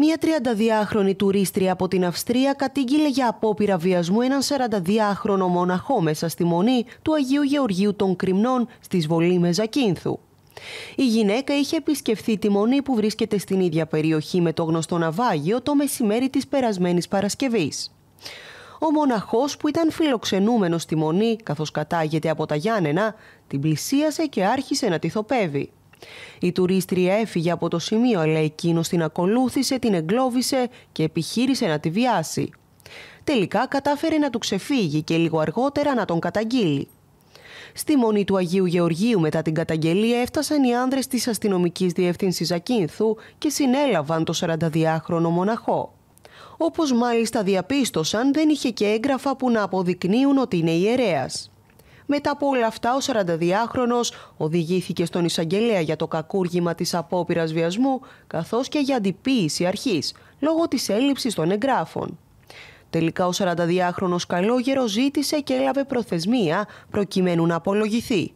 Μία 32χρονη τουρίστρια από την Αυστρία κατήγγειλε για απόπειρα βιασμού έναν 42χρονο μοναχό μέσα στη μονή του Αγίου Γεωργίου των Κρυμνών στις Σβολή Ζακίνθου. Η γυναίκα είχε επισκεφθεί τη μονή που βρίσκεται στην ίδια περιοχή με το γνωστό ναυάγιο το μεσημέρι της περασμένης Παρασκευής. Ο μοναχός που ήταν φιλοξενούμενος στη μονή καθώς κατάγεται από τα Γιάννενα την πλησίασε και άρχισε να τη θοπεύει. Η τουρίστρια έφυγε από το σημείο, αλλά εκείνος την ακολούθησε, την εγκλώβησε και επιχείρησε να τη βιάσει. Τελικά κατάφερε να του ξεφύγει και λίγο αργότερα να τον καταγγείλει. Στη μονή του Αγίου Γεωργίου μετά την καταγγελία έφτασαν οι άνδρες της αστυνομικής διεύθυνσης Ακίνθου και συνέλαβαν το 42χρονο μοναχό. Όπως μάλιστα διαπίστωσαν δεν είχε και έγγραφα που να αποδεικνύουν ότι είναι ιερέας. Μετά από όλα αυτά, ο 42 χρονο οδηγήθηκε στον εισαγγελέα για το κακούργημα της απόπειρας βιασμού, καθώς και για αντιποίηση αρχής, λόγω της έλλειψης των εγγράφων. Τελικά ο 42 χρονο καλόγερος ζήτησε και έλαβε προθεσμία προκειμένου να απολογηθεί.